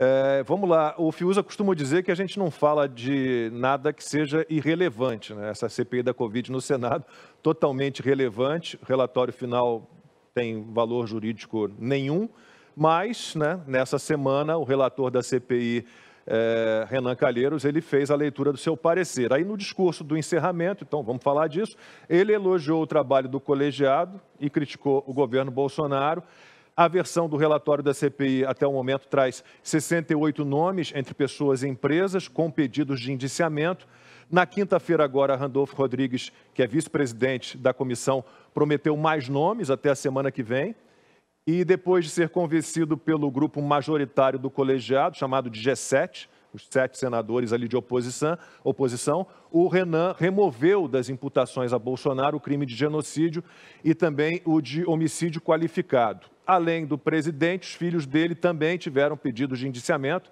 É, vamos lá, o Fiuza costuma dizer que a gente não fala de nada que seja irrelevante, né? Essa CPI da Covid no Senado, totalmente relevante, relatório final tem valor jurídico nenhum, mas né, nessa semana o relator da CPI, é, Renan Calheiros, ele fez a leitura do seu parecer. Aí no discurso do encerramento, então vamos falar disso, ele elogiou o trabalho do colegiado e criticou o governo Bolsonaro. A versão do relatório da CPI até o momento traz 68 nomes entre pessoas e empresas com pedidos de indiciamento. Na quinta-feira, agora, Randolfo Rodrigues, que é vice-presidente da comissão, prometeu mais nomes até a semana que vem. E depois de ser convencido pelo grupo majoritário do colegiado, chamado de G7, os sete senadores ali de oposição, oposição, o Renan removeu das imputações a Bolsonaro o crime de genocídio e também o de homicídio qualificado. Além do presidente, os filhos dele também tiveram pedidos de indiciamento.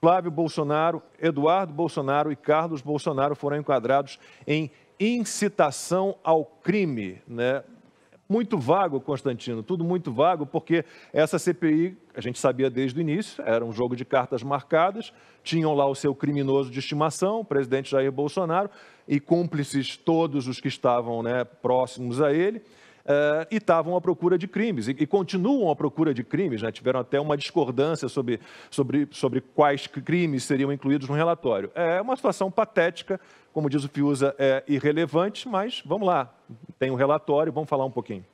Flávio Bolsonaro, Eduardo Bolsonaro e Carlos Bolsonaro foram enquadrados em incitação ao crime, né? muito vago, Constantino, tudo muito vago, porque essa CPI, a gente sabia desde o início, era um jogo de cartas marcadas, tinham lá o seu criminoso de estimação, o presidente Jair Bolsonaro, e cúmplices todos os que estavam né, próximos a ele. Uh, e estavam à procura de crimes, e, e, continuam à procura de crimes, né? tiveram até uma discordância sobre, sobre, sobre quais crimes seriam incluídos no relatório. É uma situação patética, como diz o Fiuza, é irrelevante, mas vamos lá, tem um relatório, vamos falar um pouquinho.